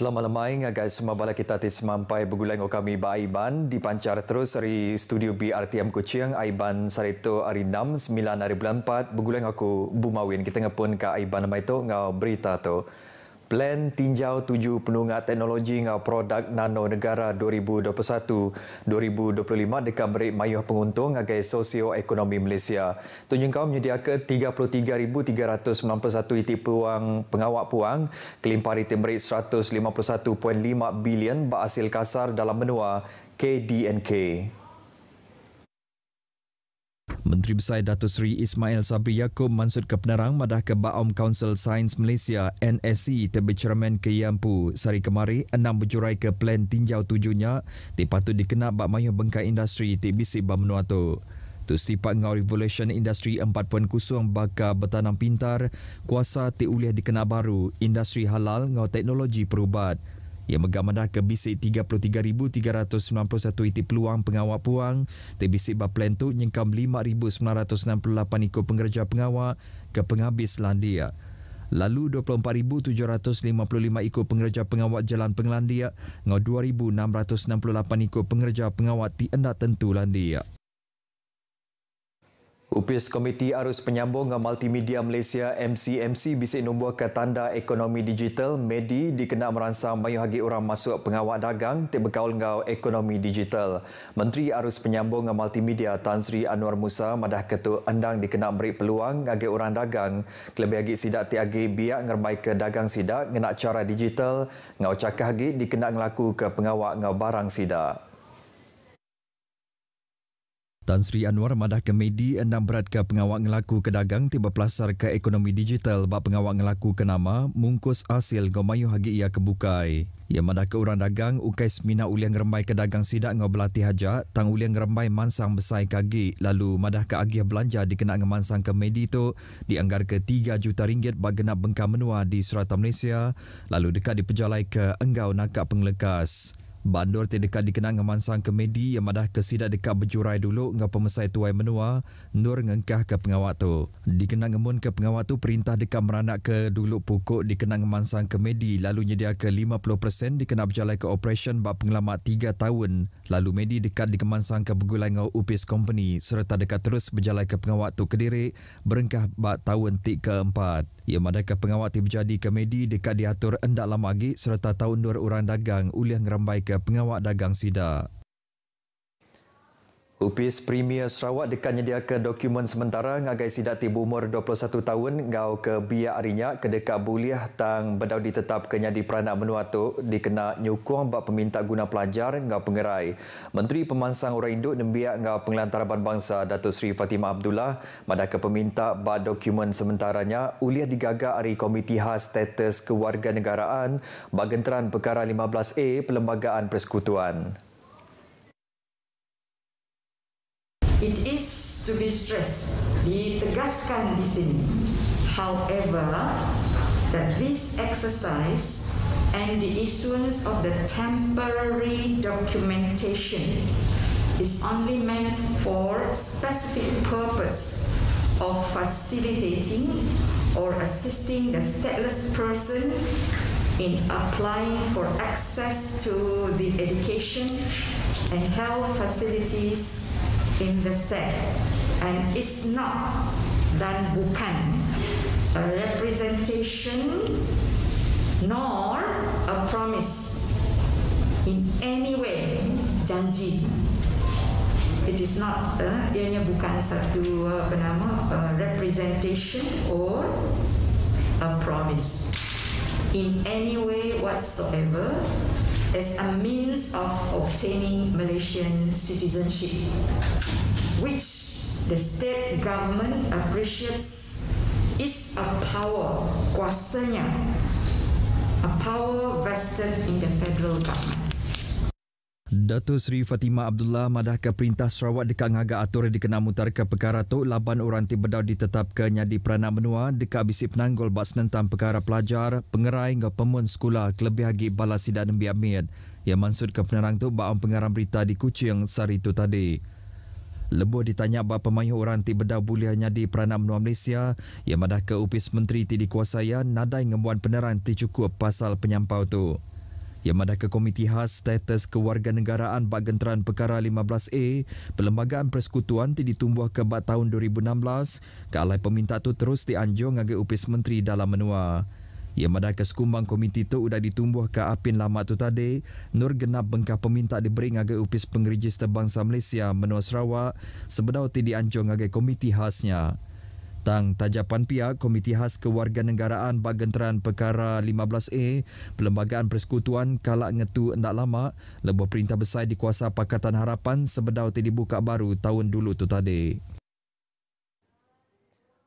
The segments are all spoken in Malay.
Selamat lemai ngagai semua bala kita tis mampai begulang kami ba Aiban dipancar terus dari studio BRTM Kuching Aiban Sarito hari 6 9 hari bulan 4 begulang aku Bumawin kita ngapun ka Aiban nama itu ngau berita itu. Plan tinjau tujuh penungat teknologi dan produk nano negara 2021-2025 dekat Merit Mayuh Penguntung agai sosioekonomi Malaysia. Tunjung kaum menyediakan 33,391 itip puang pengawak puang kelimpar itip Merit 151.5 bilion berhasil kasar dalam menua KDNK. Menteri Besar Datuk Sri Ismail Sabri Yaakob mansut ke madah ke Baom Council Sains Malaysia NSC terbicaraan ke Iampu. Sari kemari, enam bercurai ke plan tinjau tujuhnya di patut dikenal bak mayuh bengkai industri di bisik bermenua tu. Tu setipat dengan Revolution Industri 4.0 baka bertanam pintar, kuasa ti uliah dikenal baru, industri halal ngau teknologi perubat. Ia menggamanah ke bisik 33,391 itik peluang pengawak puang di bisik Baplentuk nyengkam 5,968 ikut pengerja pengawak ke penghabis Landia. Lalu 24,755 ikut pengerja pengawak jalan penglandia, dengan 2,668 ikut pengerja pengawak tiada tentu Landia. Upis Komiti Arus Penyambung Multimedia Malaysia MCMC bisik nombor ke tanda ekonomi digital MEDI dikena merangsang mayu hagi orang masuk pengawal dagang tiap bergaul dengan ekonomi digital. Menteri Arus Penyambung Multimedia Tan Sri Anwar Musa madah ketua endang dikena beri peluang agi orang dagang kelebih lagi sidak tiap hagi biak ngermai ke dagang sidak ngenak cara digital ngau cakah hagi dikena ngelaku ke pengawal ngau barang sidak. Tan Sri Anwar madah ke Medi enam berat ke pengawak ngelaku ke dagang tiba pelasar ke ekonomi digital bak pengawak ngelaku ke nama mungkus hasil gomayu hagi ia kebukai. Ia madah ke orang dagang ukai semina uliang rembai ke dagang sidak ngau belati hajat tang uliang rembai mansang besai kagi lalu madah ke agih belanja dikenak ngemansang ke Medi itu dianggar ke 3 juta ringgit bak genap bengka menua di Surat Malaysia lalu dekat dipejalai ke enggau nakak penglekas. Bandur terdekat dikenang ngemansang Medi, yang madah kesidak dekat berjurai dulu dengan pemesai tuai menua, Nur ngengkah ke pengawak tu. Dikenang ngemun ke pengawak tu perintah dekat meranak ke dulu pukul dikenang ngemansang Medi, lalu nyedia ke 50% dikenang berjalan ke operation bak pengelamat 3 tahun lalu medi dekat dikemansang ke begulai ngau UPS company serta dekat terus berjalan ke pengawak tu kediri berengkah bak tahun tik keempat. yang madah ke pengawak tu berjadi Medi dekat diatur endak lama lagi serta tahun 2 orang dagang uliah ngerambai pengawal dagang sida Upis Premier Sarawak dekat ke dokumen sementara ngagai sidak tiba umur 21 tahun ngau ke biak arinya ke dekat buliah tang bedau ditetap ke nyadi peranak menua tu dikena nyukung bak peminta guna pelajar ngau pengerai. Menteri Pemansang Orang Induk nembiak ngau pengelantaran bangsa Datuk Sri Fatimah Abdullah mada ke peminta ba dokumen sementaranya uliah digaga ari Komiti Khas Status Kewarganegaraan bak genteran perkara 15A Perlembagaan Persekutuan. It is to be stressed, ditegaskan di sini. However, that this exercise and the issuance of the temporary documentation is only meant for specific purpose of facilitating or assisting the stateless person in applying for access to the education and health facilities in the set and is not dan bukan a representation nor a promise in any way janji it is not uh, ianya bukan satu uh, apa nama a representation or a promise in any way whatsoever as a means of obtaining Malaysian citizenship, which the state government appreciates is a power, kuasanya, a power vested in the federal government. Dato Sri Fatimah Abdullah ke perintah Sarawak dekat Ngaga Atur dikenal mutar ke perkara tu laban orang ti berdau ditetap ke nyadi perana menua dekat bisik penanggol bak senentang perkara pelajar, pengerai ngga pemun sekolah kelebih lagi balas sidak nembi amin. Yang maksud ke penerang tu bak pengarang berita di kucing sehari itu tadi. Lebih ditanya bahawa pemayuh orang ti berdau boleh nyadi perana menua Malaysia yang madah ke upis menteri ti dikuasai nadai ngembuan penerang ti cukup pasal penyampau tu. Yang mendaka Komiti Khas Status Kewarganegaraan Bagenteran Perkara 15A, Perlembagaan Persekutuan tidak ditumbuh ke bat tahun 2016, kealai peminta itu terus dianjung agak upis Menteri Dalam Menua. Ia madaka sekumbang komiti itu sudah ditumbuh ke apin lama tu tadi, Nur Genap bengkah peminta diberi ngagai upis pengerijis terbangsa Malaysia menua Sarawak sebenarnya tidak dianjung ngagai komiti khasnya. Tang tajapan pihak Komiti Khas Kewarganegaraan Bagenteran Perkara 15A Perlembagaan Persekutuan Kalak Ngetu Endak Lama lebuh perintah besar dikuasa Pakatan Harapan sebedau telibuka baru tahun dulu tu tadi.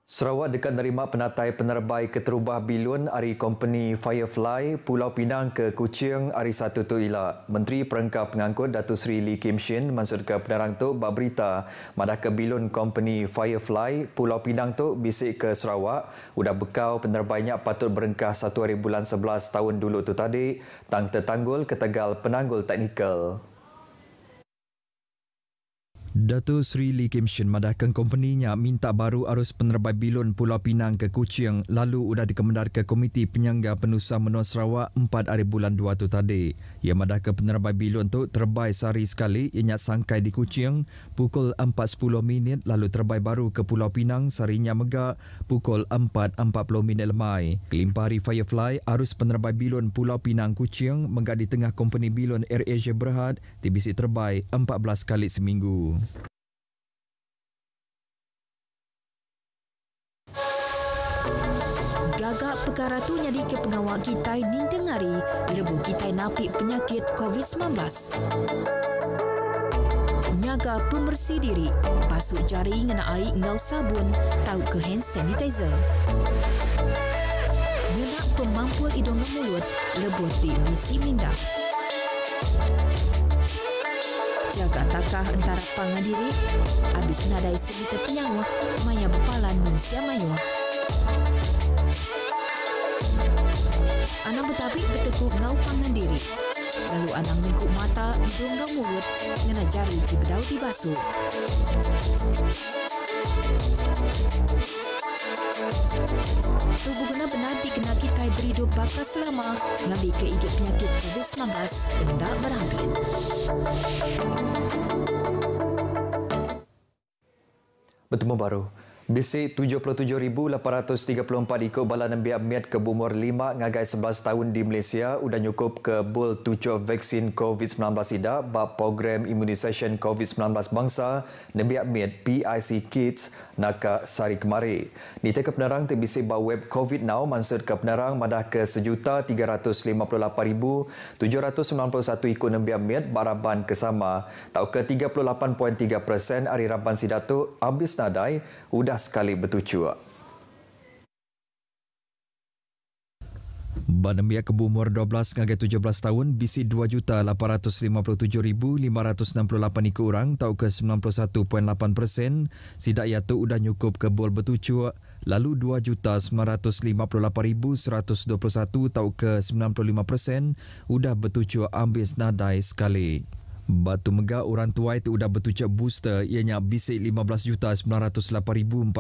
Sarawak dekat menerima penatai penerbai keterubah bilun dari company Firefly Pulau Pinang ke Kuching hari satu tu ila. Menteri Perengkap Pengangkut Datuk Seri Lee Kim Shin mansur ke penerang tu berita madah ke bilun company Firefly Pulau Pinang tu bisik ke Sarawak udah bekau penerbainya patut berengkah satu hari bulan 11 tahun dulu tu tadi tang tetanggul ke ketegal penanggul teknikal. Dato Sri Lee Kim Shin madahkan kompeninya minta baru arus penerbai bilun Pulau Pinang ke Kuching lalu sudah dikemendar ke Komiti Penyangga Penusa Menua Sarawak 4 hari bulan 2 tu tadi. Ia madahkan penerbai bilun itu terbai sehari sekali ianya sangkai di Kuching pukul 4.10 minit lalu terbai baru ke Pulau Pinang seharinya megak pukul 4.40 minit lemai. Kelimpah hari Firefly, arus penerbai bilun Pulau Pinang Kuching megak di tengah kompeni bilun Air Asia Berhad TBC terbai 14 kali seminggu. Sekarang ratu nyadi ke pengawal kita dengari lebu kita napik penyakit COVID-19. Nyaga pembersih diri, pasuk jari dengan air ngau sabun, tahu ke hand sanitizer. Nyelak pemampu hidung mulut, lebu di misi minda. Jaga takah antara pangan diri, habis nadai sekitar penyawa, maya bepalan manusia mayuah. Anang bertabik bertekuk ngau pangan diri. Lalu Anang lingkup mata, hidung ngau mulut, ngena jari di bedau di basuh. Tubuh guna benar dikenaki tai beridup bakas selama ngambil keijut penyakit COVID-19 yang tak berangkat. Bertemu baru. Bisik 77,834 ikut balanan biar miat ke umur 5 ngagai 11 tahun di Malaysia udah nyukup ke bul tujuh vaksin COVID-19 ida bak program imunisasi COVID-19 bangsa nebiak miat PIC Kids nak sari kemari. Nita ke penerang te bisik web COVID now mansur ke penerang madah ke sejuta 358,791 ikut nebiak miat baraban kesama tau ke 38.3% hari raban sidatu habis nadai udah mudah sekali bertucuk. Banemia kebumur 12 hingga 17 tahun bisi 2,857,568 iku orang tau ke 91.8 persen. Sidak yatu udah nyukup kebol betucuk lalu 2,958,121 tau ke 95 udah betucuk ambil nadai sekali. Batu Megah Orang Tua itu sudah bertucuk booster ianya bisik 15 juta 908,442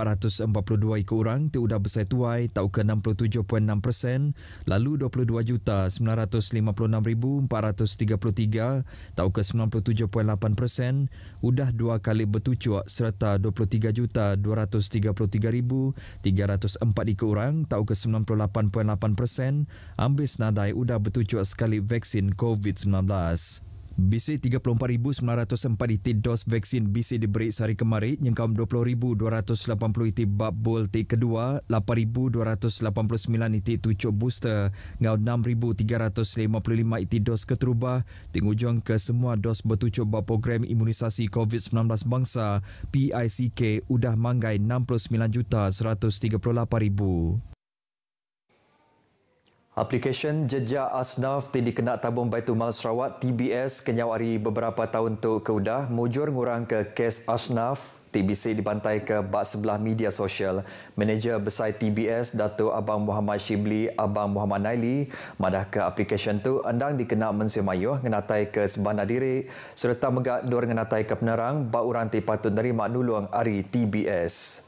ikut orang itu sudah bersai tuai tau ke 67.6% lalu 22 juta 956,433 tau ke 97.8% sudah dua kali bertucuk serta 23 juta 233,304 ikut orang tau ke 98.8% ambil senadai sudah bertucuk sekali vaksin COVID-19. BC 34,904 iti dos vaksin BC diberi sehari kemarin yang kaum 20,280 iti bab bol ti kedua, 8,289 iti tujuh booster, ngau 6,355 iti dos keterubah, tingujung ke semua dos betujuh bab program imunisasi COVID-19 bangsa PICK udah manggai 69,138,000. Aplikasi Jejak Asnaf yang dikenak tabung Baitul Mal Sarawak TBS kenyawari beberapa tahun tu ke udah mujur ngurang ke kes Asnaf TBC dibantai ke bak sebelah media sosial. Manager besar TBS, Dato' Abang Muhammad Shibli, Abang Muhammad Naili, madah ke aplikasi tu andang dikenal mensia mayuh ngenatai ke sebanah diri serta megak dor ngenatai ke penerang bak urang ti patut nerima nulung ari TBS.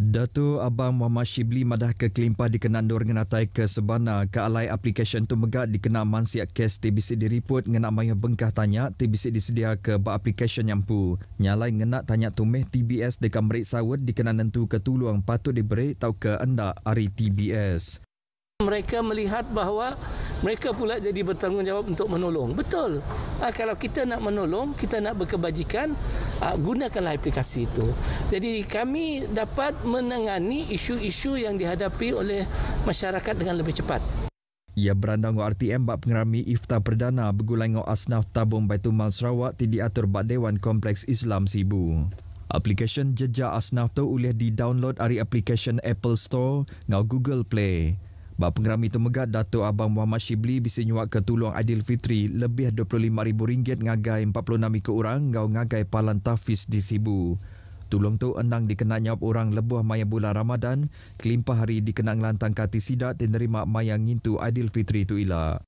Dato Abang Muhammad Shibli madah ke kelimpah dikenal Nur Ngenatai ke Sebana ke alai aplikasyen tu megat dikenal mansiak kes TBC diriput ngenak mayu bengkah tanya TBC disedia ke ba aplikasyen nyampu. Nyalai ngenak tanya tumeh TBS dekam merik sawat dikenal tentu ke tuluang patut diberi tau ke enda ari TBS mereka melihat bahawa mereka pula jadi bertanggungjawab untuk menolong. Betul. Ha, kalau kita nak menolong, kita nak berkebajikan, ha, gunakanlah aplikasi itu. Jadi kami dapat menangani isu-isu yang dihadapi oleh masyarakat dengan lebih cepat. Ia berandang RTM bak pengerami Ifta Perdana bergulang Asnaf Tabung Baitumal Sarawak tidak atur bak Dewan Kompleks Islam Sibu. Aplikasi jejak Asnaf itu boleh di-download dari aplikasi Apple Store ngau Google Play. Bak pengerami itu megat Dato Abang Muhammad Shibli bisa nyuak ke tulung Adil Fitri lebih RM25,000 ngagai 46 ikut orang ngau ngagai palan tafis di Sibu. Tulung tu enang dikenak nyawab orang lebuah maya bulan Ramadan, kelimpah hari dikenak ngelantang kati sidak dan nerima maya ngintu Adil Fitri tu ilah.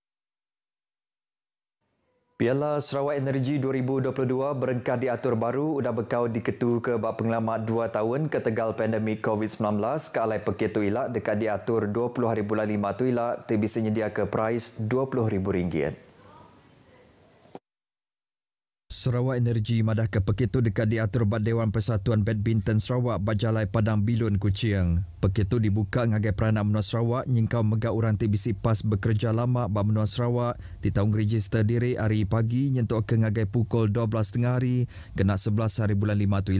Piala Sarawak Energi 2022 berengkah diatur baru udah bekau di diketu ke bak penglamat 2 tahun ketegal pandemik COVID-19 ke alai pekit tu ilak dekat diatur 20 hari bulan 5 tu ilak tebi senyedia ke price RM20,000. Sarawak Energi madah ke Pekitu dekat diatur bat Dewan Persatuan Badminton Sarawak Bajalai Padang Bilun Kuching. Pekitu dibuka ngagai peranak menua Sarawak nyingkau mega orang TBC PAS bekerja lama ba menua Sarawak di tahun register diri hari pagi nyentuk ke ngagai pukul 12.30 hari kena 11 hari bulan 5 tu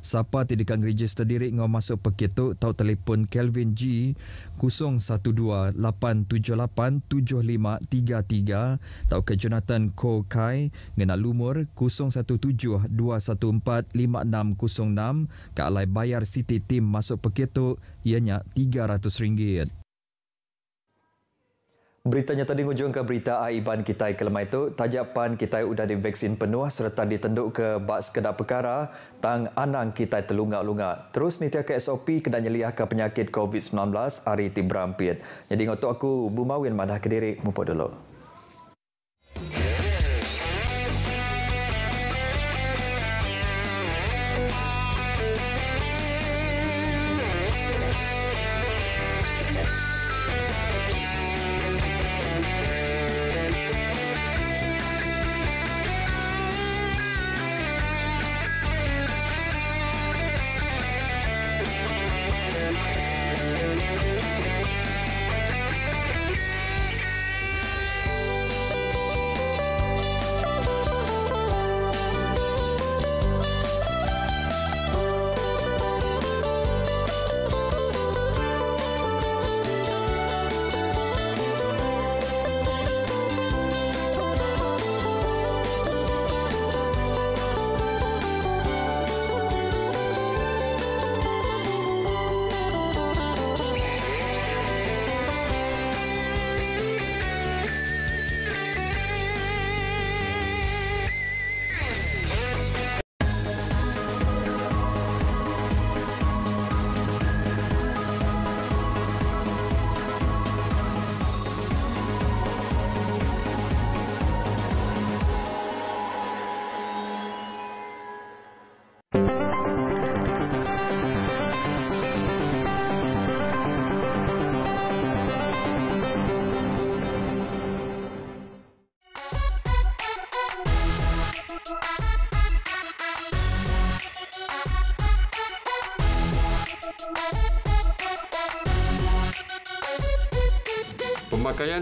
Sapa tidak akan register diri ngau masuk paketo tau telefon Kelvin G 0128787533 tau ke Jonathan Ko Kai ngena lumur 0172145606 ke alai bayar City Team masuk paketo ianya 300 ringgit. Beritanya tadi hujung ke berita Aiban Kitai Kelemai itu, tajak pan Kitai sudah divaksin penuh serta ditenduk ke bak sekedar perkara tang anang kita terlungak lunga Terus nitia ke SOP kena nyeliah ke penyakit COVID-19 hari ti Jadi ngotok aku, Bumawin Madah Kediri, mumpuk dulu.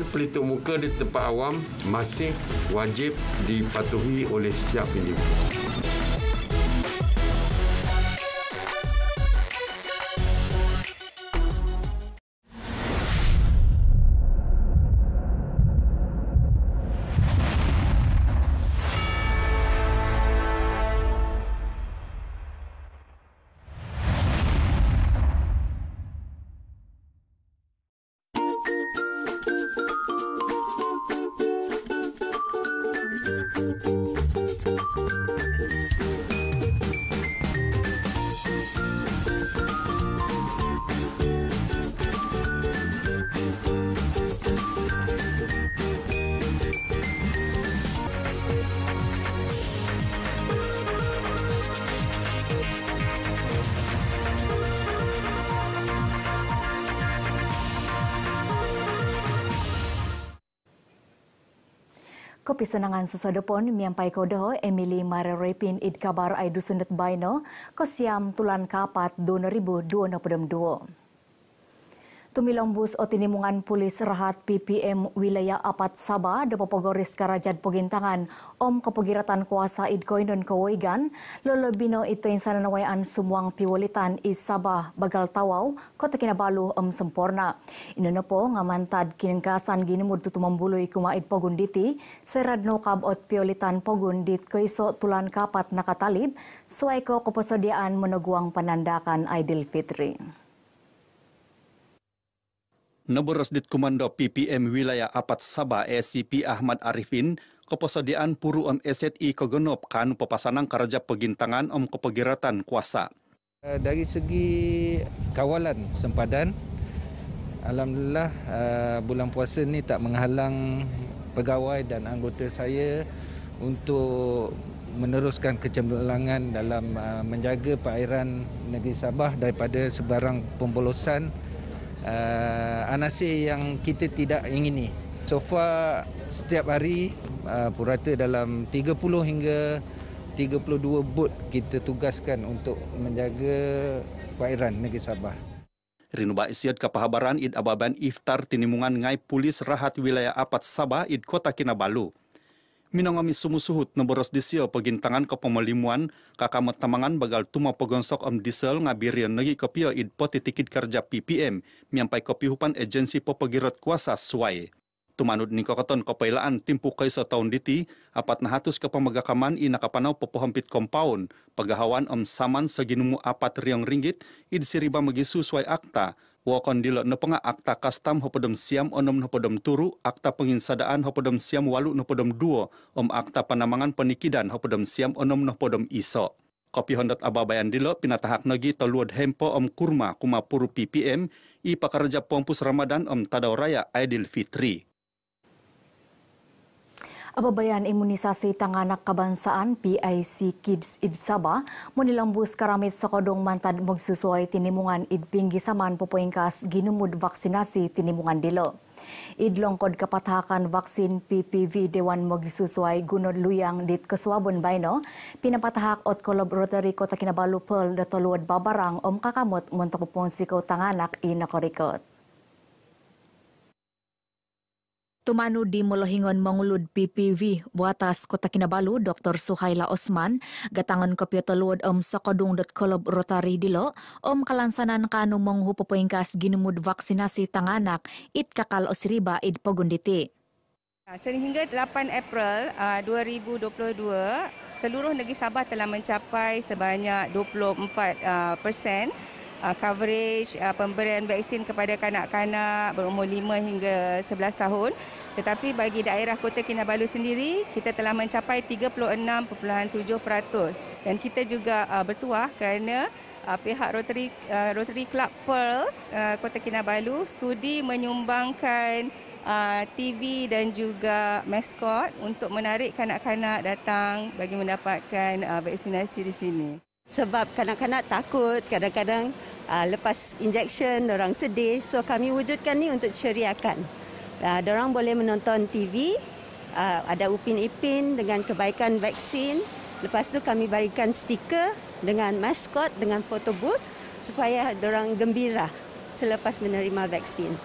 penggunaan pelitup muka di tempat awam masih wajib dipatuhi oleh setiap individu. Kopi senangan sesuatu pun miampai kodoh Emily Mare Repin id kabar ai dusunet baino kosiam tulan kapat 2022. Tumilombus otinimungan tinimungan pulis rehat PPM wilayah Apat Sabah depo Popogoris Karajat Pogintangan om kepogiratan kuasa Idkoinon Kowigan lolo bino ito insana nawayan sumuang piwalitan is Sabah Bagal Tawau Kota Kinabalu om semporna inuna ngamantad kinengkasan gini tu tumambuloy kuma Idpogunditi serad no kab ot piwalitan Pogundit kaiso tulan kapat nakatalib suway ko meneguang penandakan panandakan Fitri. Nebur Resdit Komando PPM Wilayah Apat Sabah SCP Ahmad Arifin kepesodian puru om SSI kegenop kan pepasanang kerja pegintangan om kepegiratan kuasa. Eh, dari segi kawalan sempadan, Alhamdulillah eh, bulan puasa ni tak menghalang pegawai dan anggota saya untuk meneruskan kecemerlangan dalam eh, menjaga perairan negeri Sabah daripada sebarang pembolosan uh, ah, anasir yang kita tidak ingini. So far setiap hari uh, purata dalam 30 hingga 32 bot kita tugaskan untuk menjaga perairan negeri Sabah. Rinu Baisyad Kepahabaran Id Ababan Iftar Tinimungan Ngai Polis Rahat Wilayah Apat Sabah Id Kota Kinabalu. Minangami sumusuhut na boros disyo pagintangan ko pamalimuan kakamot bagal tumo pagonsok om diesel nga birion nagi id idpo titikid karja PPM miyampay kopihupan agensi po pagirot kuasa suway. Tumanod ni kakaton kapailaan timpu kay sa taon diti, apat na hatus ka pamagakaman i nakapanaw popohampit compound, paghahawan om saman sa ginumu apat riyong ringgit, id siriba magisusway akta, wakon dilo nepenga akta kastam hopodom siam onom hopodom turu akta penginsadaan hopodom siam walu hopodom duo om akta panamangan penikidan hopodom siam onom hopodom iso. Kopi hondot ababayan dilok pinatahak nagi toluod hempo om kurma kuma puru PPM i pakarja pompus Ramadan om tadau raya Aidil Pababayan Imunisasi Tanganak Kabansaan PIC Kids Id Sabah munilambus karamit sa kodong mantad magsusuway tinimungan idpinggi saman pupuingkas ginumud vaksinasi tinimungan dilo. Idlongkod kapatahakan vaksin PPV Dewan magsusuway gunod luyang dit kasuabon bayno pinapatahak at kolob Rotary Kota Kinabalu Pearl datoluod babarang om kakamot muntapupong sikaw tanganak inakorikot. Tumano di molohingon mangulud PPV watas kota Kinabalu Dr. Suhaila Osman gatangan ko pitolod om sakodung dot kolob rotary dilo om kalansanan kanu manghupopoingkas ginumud vaksinasi tanganak it kakal osiriba it pogunditi ah, Sehingga 8 April 2022, ah, seluruh negeri Sabah telah mencapai sebanyak 24 uh, coverage uh, pemberian vaksin kepada kanak-kanak berumur 5 hingga 11 tahun. Tetapi bagi daerah Kota Kinabalu sendiri, kita telah mencapai 36.7% dan kita juga uh, bertuah kerana uh, pihak Rotary uh, Rotary Club Pearl uh, Kota Kinabalu sudi menyumbangkan uh, TV dan juga mascot untuk menarik kanak-kanak datang bagi mendapatkan uh, vaksinasi di sini sebab kanak-kanak takut kadang-kadang uh, lepas injection orang sedih so kami wujudkan ni untuk ceriakan uh, ah, orang boleh menonton TV uh, ah, ada Upin Ipin dengan kebaikan vaksin lepas tu kami berikan stiker dengan maskot dengan photo booth supaya orang gembira selepas menerima vaksin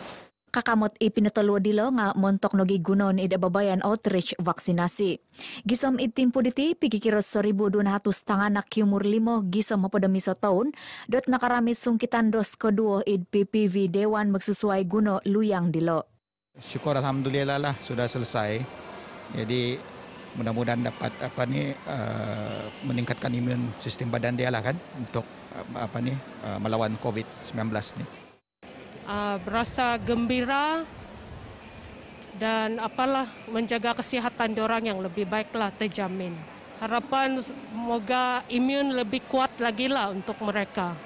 kakamot ipinatalo dilo nga montok nogi gunon ida babayan outreach vaksinasi. Gisom itim puditi, pikikiros sa ribu dun hatus tangan na kiumur limo gisom mapadami sa taon, dot nakarami sungkitan dos koduo id PPV dewan magsusuai guno luyang dilo. Syukur Alhamdulillah lah, sudah selesai. Jadi mudah-mudahan dapat apa ni uh, meningkatkan imun sistem badan dia lah kan untuk eh, apa ni uh, melawan COVID-19 ni uh, berasa gembira dan apalah menjaga kesihatan orang yang lebih baiklah terjamin. Harapan semoga imun lebih kuat lagi lah untuk mereka.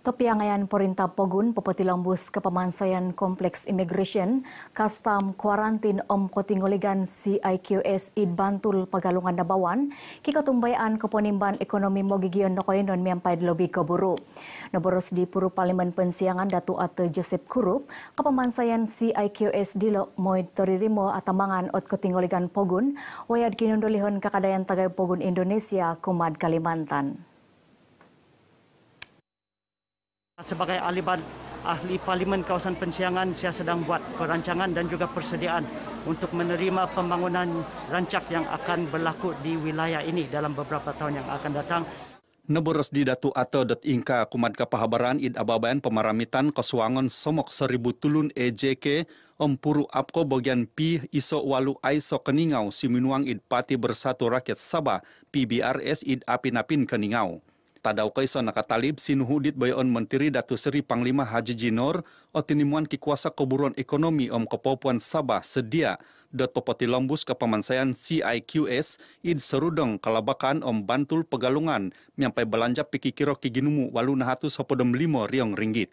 Kepiangayan Perintah Pogun Pepeti Lombus Kepemansayan Kompleks Immigration kastam Quarantin Om Kotingoligan CIQS Id Bantul Pagalungan Dabawan Kika Tumbayan Keponimban Ekonomi Mogigion dan Miampai Lobi Keburu Noboros di Puru Parlimen Pensiangan Datu Ate Joseph Kurup Kepemansayan CIQS Dilo Moid Toririmo Atamangan Ot Kotingoligan Pogun Wayad Kinundolihon Kakadayan Tagay Pogun Indonesia Kumad Kalimantan. Sebagai ahli, ahli parlimen kawasan pensiangan, saya sedang buat perancangan dan juga persediaan untuk menerima pembangunan rancak yang akan berlaku di wilayah ini dalam beberapa tahun yang akan datang. Nebur resdi Datu Ata Dut Ingka Kumad Kepahabaran Id Ababayan Pemaramitan Kosuangan Somok Seribu Tulun EJK Empuru Apko Bagian Pi Iso Walu Aiso Keningau Siminuang Id Pati Bersatu Rakyat Sabah PBRS Id Apinapin Keningau. Tadau kaison nakatalib sinuhudit bayon menteri Datu Seri Panglima Haji Jinor o tinimuan kikuasa keburuan ekonomi om kepopuan Sabah sedia dot popoti lombus ke pemansayan CIQS id serudong kalabakan om Bantul Pegalungan nyampai belanja pikikiro kiginumu walu nahatu sopodem limo riong ringgit.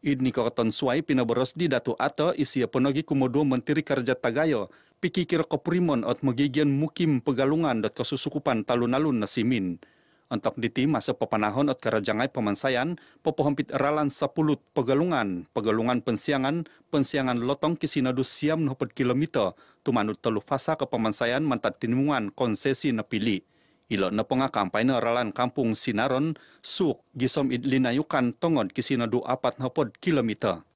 Id keton suai pinaboros di Datu Ato isi penogi kumodo menteri kerja Tagayo pikikiro kopurimon ot megigian mukim Pegalungan dot kesusukupan talun-alun nasimin. untuk diti masuk pepanahon at karajangai pemansayan, popohampit ralan sapulut pegalungan, pegalungan pensiangan, pensiangan lotong kisinadu siam nopet kilometer, tumanut teluh fasa ke pemansayan mantat tinimungan konsesi nepili. Ilo nepengah kampaina ralan kampung Sinaron, suk gisom idlinayukan tongon kisinadu apat nopet kilometer.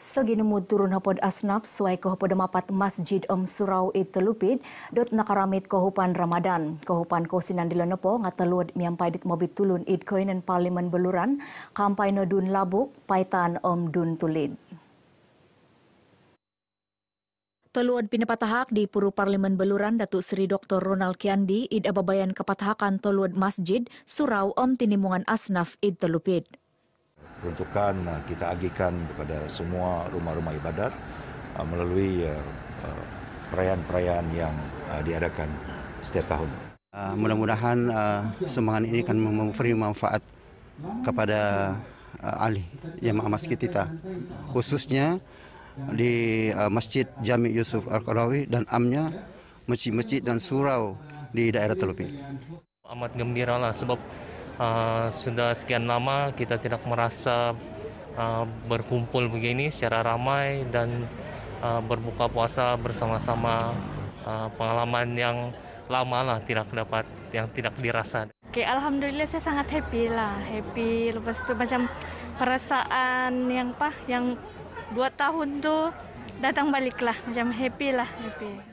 Saginumu turun hapod asnaf suai ko hapod mapat masjid om surau itelupid dot nakaramit ko hupan ramadan. Ko hupan ko sinandilo na po ngataluad miyampay dit mobit tulun id ko inan paliman beluran kampay no dun labuk paitan om dun tulid. Teluad patahak di Puru Parlimen Beluran Datuk Seri Dr. Ronald Kiandi id ababayan kapatahakan teluad masjid surau om tinimungan asnaf id telupid peruntukan uh, kita agihkan kepada semua rumah-rumah ibadat uh, melalui uh, perayaan-perayaan yang diadakan setiap tahun. Mudah-mudahan semangat ini akan memberi manfaat kepada ahli yang masjid kita, khususnya di Masjid Jami Yusuf Al-Qarawi dan amnya masjid-masjid dan surau di daerah Telupi. Amat gembira lah sebab Eh, sudah sekian lama kita tidak merasa uh, berkumpul begini secara ramai dan uh, berbuka puasa bersama-sama uh, pengalaman yang lama lah tidak dapat yang tidak dirasa. Oke, alhamdulillah saya sangat happy lah, happy. Lepas itu macam perasaan yang apa, yang dua tahun tuh datang balik lah, macam happy lah, happy.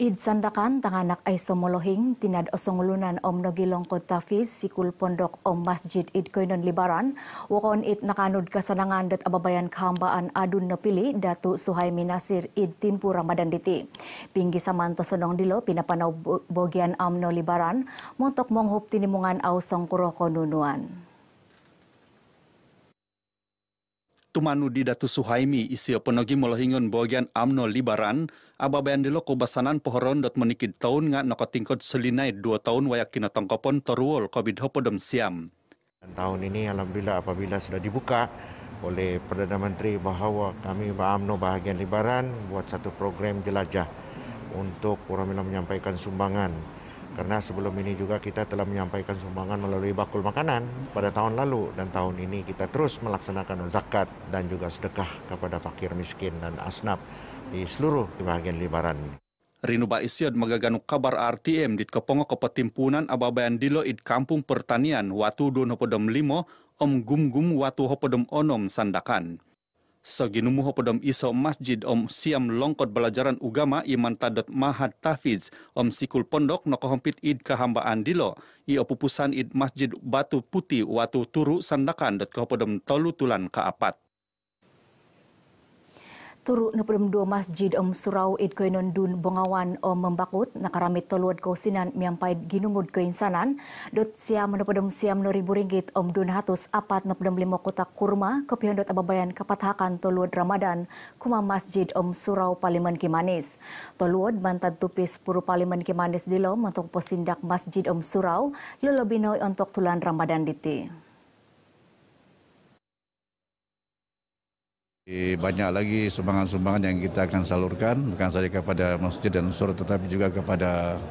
Idsandakan tanganak ay somolohing tinad osongulunan om nagilong tafis si kulpondok om masjid idkoinon libaran wakon it nakanod kasanangan dat ababayan kahambaan adun napili datu suhay minasir id timpu ramadan diti. Pinggi samanto sonong dilo pinapanaw bogyan amno libaran montok mong huptinimungan aw songkuro konunuan. tumanu di Datu Suhaimi isi penogi molohingun bagian amno libaran ababayan dilo kubasanan pohoron dot menikid tahun ngak nakatingkot selinai dua tahun wayakina tongkopon teruol COVID-19 siam. Dan tahun ini alhamdulillah apabila sudah dibuka oleh Perdana Menteri bahawa kami BAMNO bahagian libaran buat satu program jelajah untuk orang menyampaikan sumbangan karena sebelum ini juga kita telah menyampaikan sumbangan melalui bakul makanan pada tahun lalu dan tahun ini kita terus melaksanakan zakat dan juga sedekah kepada fakir miskin dan asnaf di seluruh bagian libaran. Rino Baisiod magagano kabar RTM dit kepongo kepetimpunan ababayan dilo id kampung pertanian watu dono limo om gumgum watu hopodom onom sandakan. Soginumuho pedom iso masjid om siam longkot belajaran ugama iman tadot mahat tafiz om sikul pondok no kohompit id Kahamba Andilo I opupusan id masjid batu putih watu turu sandakan dot kohopodom tolu tulan kaapat turu na pum dua masjid om um, surau it ko non dun bongawan om um, membakut na karamit toluad ko sinan miampai ginumud ko insanan dot siam na pum siam no ribu ringgit om um, dun hatus apat na pum lima kota kurma kopihan dot ababayan kapathakan toluat ramadan kuma masjid om surau paliman kimanis Toluat bantat tupis puru paliman kimanis dilo untuk posindak masjid om surau lolobinoy untuk tulan ramadan diti. Banyak lagi sumbangan-sumbangan yang kita akan salurkan bukan saja kepada masjid dan surat tetapi juga kepada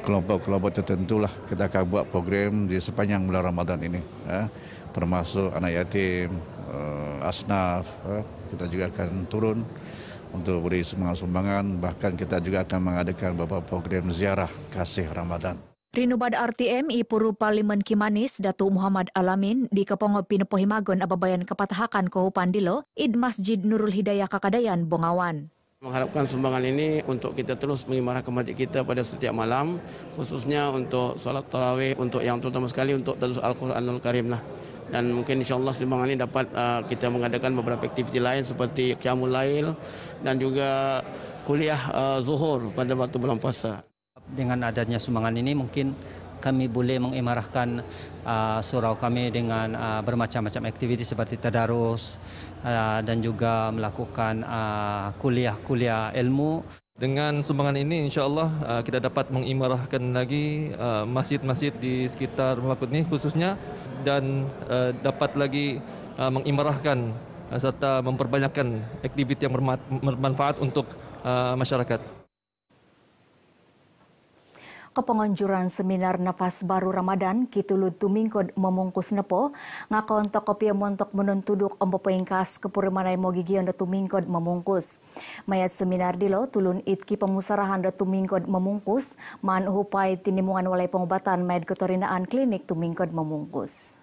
kelompok-kelompok tertentu lah kita akan buat program di sepanjang bulan Ramadan ini ya. termasuk anak yatim, eh, asnaf ya. kita juga akan turun untuk beri sumbangan-sumbangan bahkan kita juga akan mengadakan beberapa program ziarah kasih Ramadan. Rinubad RTM i Parlimen Kimanis Datu Muhammad Alamin di Kepongo Pinepohimagon Ababayan Kepatahakan Kohupandilo Id Masjid Nurul Hidayah Kakadayan Bongawan mengharapkan sumbangan ini untuk kita terus mengimarah ke masjid kita pada setiap malam khususnya untuk solat tarawih untuk yang terutama sekali untuk terus Al-Quranul Karim lah dan mungkin insyaallah sumbangan ini dapat uh, kita mengadakan beberapa aktiviti lain seperti qiyamul lail dan juga kuliah uh, zuhur pada waktu bulan puasa dengan adanya sumbangan ini mungkin kami boleh mengimarahkan uh, surau kami dengan uh, bermacam-macam aktiviti seperti tadarus uh, dan juga melakukan uh, kuliah-kuliah ilmu. Dengan sumbangan ini insyaAllah uh, kita dapat mengimarahkan lagi uh, masjid-masjid di sekitar Melakut ini khususnya dan uh, dapat lagi uh, mengimarahkan uh, serta memperbanyakkan aktiviti yang bermanfaat untuk uh, masyarakat kepengonjuran seminar nafas baru Ramadan kitulud tumingkod memungkus nepo ngakon to kopi montok menuntuduk ombo pengkas kepurimanai mogigion tumingkod memungkus Mayat seminar dilo tulun itki pemusarahan do tumingkod memungkus man hupai tinimungan walai pengobatan med kotorinaan klinik tumingkod memungkus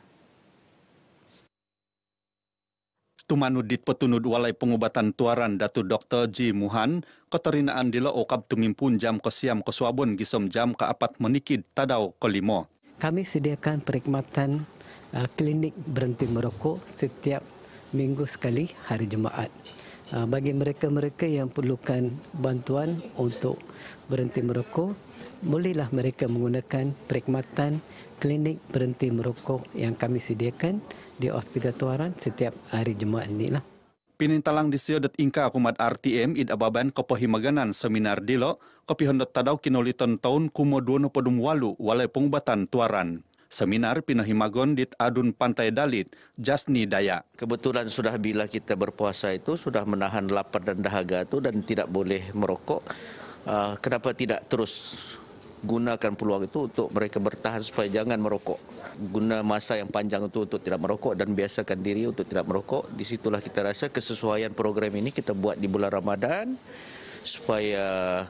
Tu tumanu petunud walai pengubatan tuaran Datu Dr. J Muhan, keterinaan dila okab tumimpun jam ke siam ke suabun gisom jam ke apat menikid tadau ke limo. Kami sediakan perkhidmatan uh, klinik berhenti merokok setiap minggu sekali hari Jumaat. Uh, bagi mereka-mereka yang perlukan bantuan untuk berhenti merokok, bolehlah mereka menggunakan perkhidmatan klinik berhenti merokok yang kami sediakan di Hospital Tuaran setiap hari Jumaat ini. Lah. Pinintalang di Siodat Inka Kumat RTM id ababan kopohi maganan seminar dilo kopi hendot tadau kinoliton tahun kumo duono podum walu walai pengubatan tuaran. Seminar Pinahimagon di Adun Pantai Dalit, Jasni Daya. Kebetulan sudah bila kita berpuasa itu sudah menahan lapar dan dahaga itu dan tidak boleh merokok, ah, kenapa tidak terus gunakan peluang itu untuk mereka bertahan supaya jangan merokok. Guna masa yang panjang itu untuk tidak merokok dan biasakan diri untuk tidak merokok. Di situlah kita rasa kesesuaian program ini kita buat di bulan Ramadan supaya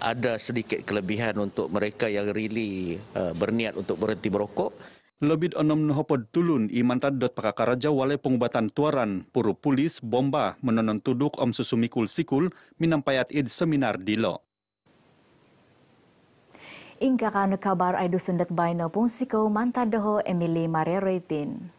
ada sedikit kelebihan untuk mereka yang really uh, berniat untuk berhenti merokok. Lebih enam nohopod tulun iman tadot pakakaraja wale pengubatan tuaran puru pulis bomba menonon tuduk om susumikul sikul minampayat id seminar di lo. Inka kanu kabar ay dusundot bay no pong siko mantadaho Emily Marero Pin.